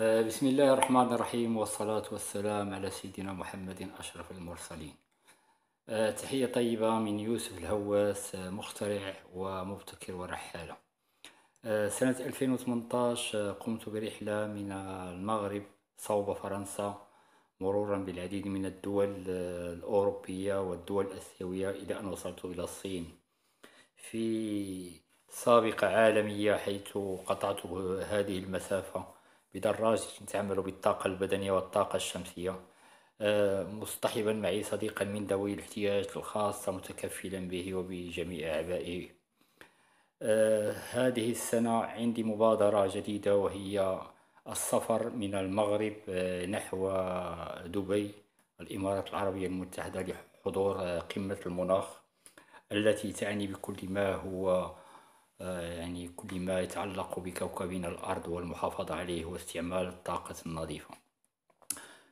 آه، بسم الله الرحمن الرحيم والصلاة والسلام على سيدنا محمد أشرف المرسلين آه، تحية طيبة من يوسف الهواس آه، مخترع ومبتكر ورحالة سنة 2018 قمت برحلة من المغرب صوب فرنسا مرورا بالعديد من الدول الأوروبية والدول الآسيوية إلى أن وصلت إلى الصين في سابقة عالمية حيث قطعت هذه المسافة بدراجة تعمل بالطاقة البدنية والطاقة الشمسية آه، مصطحبا معي صديقا من ذوي الاحتياج الخاص متكفلا به وبجميع أعبائه آه، هذه السنة عندي مبادرة جديدة وهي السفر من المغرب آه، نحو دبي الإمارات العربية المتحدة لحضور قمة المناخ التي تعني بكل ما هو آه، يعني كل ما يتعلق بكوكبنا الأرض والمحافظة عليه واستعمال الطاقة النظيفة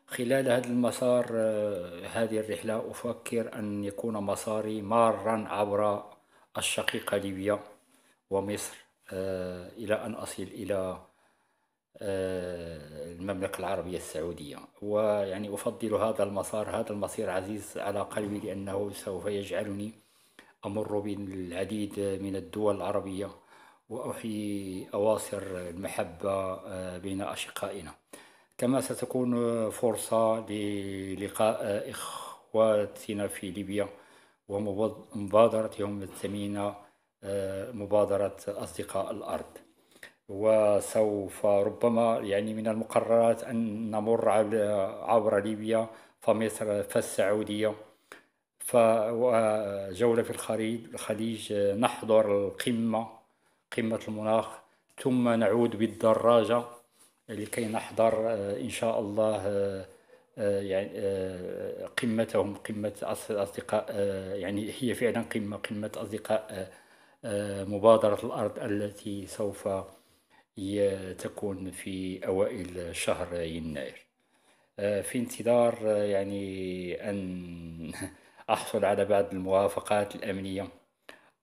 خلال هذا المسار آه، هذه الرحلة أفكر أن يكون مساري مارا عبر الشقيقة ليبيا ومصر آه، إلى أن أصل إلى المملكة العربية السعودية ويعني أفضل هذا المسار هذا المسير عزيز على قلبي لأنه سوف يجعلني أمر بالعديد من الدول العربية وأحيي أواصر المحبة آه، بين أشقائنا كما ستكون آه، فرصة للقاء آه، إخواتنا في ليبيا ومبادرتهم الثمينة مبادرة أصدقاء الأرض وسوف ربما يعني من المقررات أن نمر عبر ليبيا فمصر فالسعودية فجولة في الخليج الخليج آه، نحضر القمة قمة المناخ ثم نعود بالدراجة لكي نحضر آه، إن شاء الله آه، يعني قمتهم قمة أصدقاء يعني هي فعلا قمة قمة أصدقاء مبادرة الأرض التي سوف تكون في أوائل شهر يناير في انتظار يعني أن أحصل على بعض الموافقات الأمنية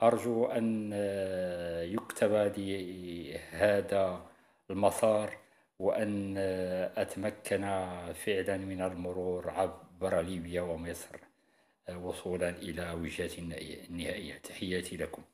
أرجو أن آه، يكتب لي هذا المسار وأن آه، أتمكن فعلا من المرور عبر ليبيا ومصر آه، وصولا إلى وجهة النهائية تحياتي لكم